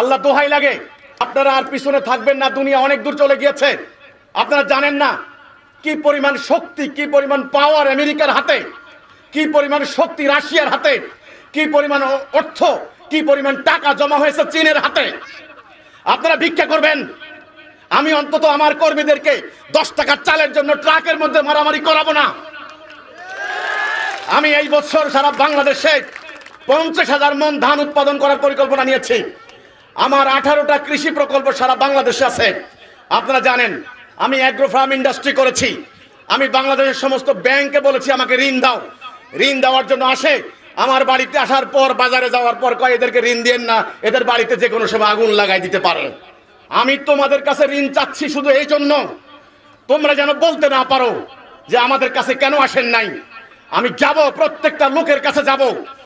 আল্লাহ দোহাই লাগে আপনারা আর পিছনে থাকবেন না দুনিয়া অনেক দূর চলে গিয়েছে আপনারা জানেন না কি পরিমাণ শক্তি কি পরিমাণ পাওয়ার আমেরিকার হাতে কি পরিমাণ শক্তি রাশিয়ার হাতে কি পরিমাণ অর্থ কি পরিমাণ টাকা জমা হয়েছে চীনের হাতে আপনারা ভিক্ষা করবেন আমি অন্তত আমার কর্মীদেরকে দশ টাকা চালের জন্য ট্রাকের মধ্যে মারামারি করাবো না আমি এই বছর সারা বাংলাদেশে পঞ্চাশ হাজার মন ধান উৎপাদন করার পরিকল্পনা নিয়েছি আমার আঠারোটা কৃষি প্রকল্প সারা বাংলাদেশে আছে আপনারা জানেন আমি অ্যাগ্রো ফার্ম ইন্ডাস্ট্রি করেছি আমি বাংলাদেশের সমস্ত ব্যাংকে বলেছি আমাকে ঋণ দাও ঋণ দেওয়ার জন্য আসে আমার বাড়িতে আসার পর বাজারে যাওয়ার পর কয় এদেরকে ঋণ দিয়ে না এদের বাড়িতে যে কোনো সময় আগুন লাগাই দিতে পারে আমি তোমাদের কাছে ঋণ চাচ্ছি শুধু এই জন্য তোমরা যেন বলতে না পারো যে আমাদের কাছে কেন আসেন নাই আমি যাব প্রত্যেকটা লোকের কাছে যাব